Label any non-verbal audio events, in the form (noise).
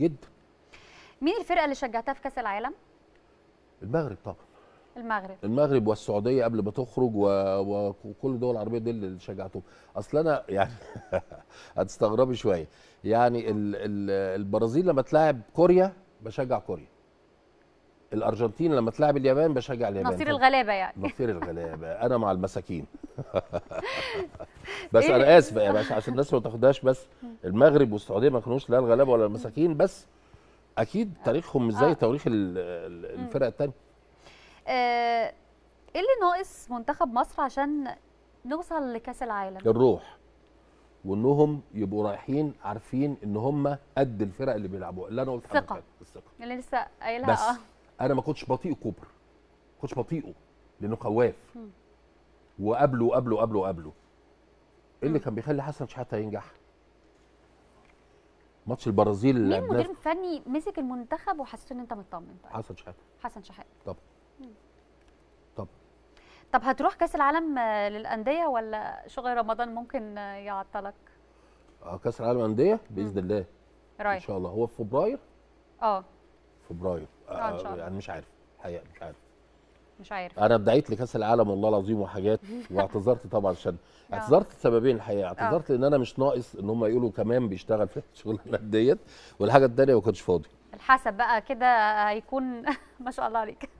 جدا مين الفرقه اللي شجعتها في كاس العالم المغرب طبعا المغرب المغرب والسعوديه قبل ما تخرج و... وكل الدول العربيه دي اللي شجعتهم اصل انا يعني (laughs) هتستغربي شويه يعني ال... ال... البرازيل لما تلاعب كوريا بشجع كوريا الارجنتين لما تلاعب اليابان بشجع اليابان نصير الغلابه يعني نصير الغلابه انا مع المساكين (laughs) بس إيه؟ انا اسف يا باشا عشان الناس ما تاخدهاش بس المغرب والسعوديه ما كانوش لا الغلابه ولا المساكين بس اكيد تاريخهم مش زي آه. تاريخ الفرق الثانيه آه، ايه اللي ناقص منتخب مصر عشان نوصل لكاس العالم الروح وانهم يبقوا رايحين عارفين ان هم قد الفرق اللي بيلعبوها اللي انا قلت الثقه الثقه اللي لسه قايلها بس اه انا ما كنتش بطيء كوبر ما كنتش بطيئه لانه خواف وقبله وقبله وقبله وقبله ايه اللي كان بيخلي حسن شحاته ينجح؟ ماتش البرازيل اللي مين مدير فني مسك المنتخب وحسيت ان انت مطمن طيب؟ حسن شحاته حسن شحاته طب طب طب هتروح كاس العالم آه، للانديه ولا شغل رمضان ممكن آه، يعطلك؟ اه كاس العالم للانديه باذن الله رايح ان شاء الله هو في فبراير؟ اه فبراير آه, آه ان شاء الله يعني مش عارف الحقيقه مش عارف مش عارف انا ادعيت لكاس العالم والله العظيم وحاجات (laughs) واعتذرت طبعا عشان آه. اعتذرت لسببين الحقيقه اعتذرت آه. ان انا مش ناقص ان هم يقولوا كمان بيشتغل في الشغلانه ديت والحاجه الثانيه ما كنتش فاضي الحسب بقى كده هيكون (laughs) ما شاء الله عليك